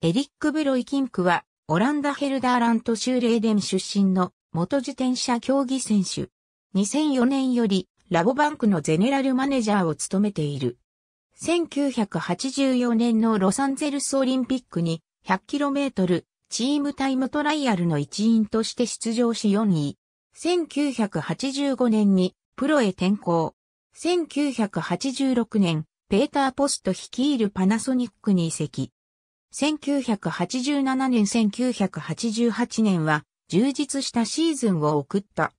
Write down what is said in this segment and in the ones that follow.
エリック・ブロイ・キンクは、オランダ・ヘルダーラント州レーデン出身の元自転車競技選手。2004年よりラボバンクのゼネラルマネージャーを務めている。1984年のロサンゼルスオリンピックに 100km チームタイムトライアルの一員として出場し4位。1985年にプロへ転向。1986年、ペーター・ポスト率いるパナソニックに移籍。1987年1988年は充実したシーズンを送った。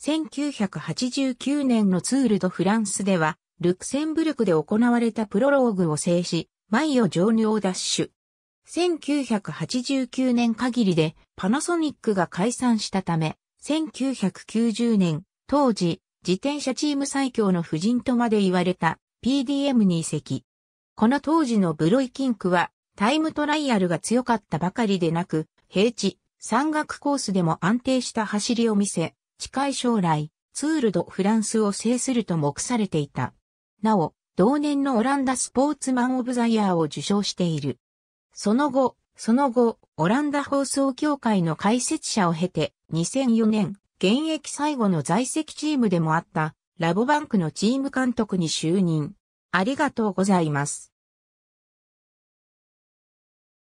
1989年のツールドフランスでは、ルクセンブルクで行われたプロローグを制し、毎夜上尿ダッシュ。1989年限りでパナソニックが解散したため、1990年、当時、自転車チーム最強の夫人とまで言われた PDM に移籍。この当時のブロイキンクはタイムトライアルが強かったばかりでなく、平地、山岳コースでも安定した走りを見せ、近い将来、ツールドフランスを制すると目されていた。なお、同年のオランダスポーツマンオブザイヤーを受賞している。その後、その後、オランダ放送協会の解説者を経て、2004年、現役最後の在籍チームでもあった、ラボバンクのチーム監督に就任。ありがとうございます。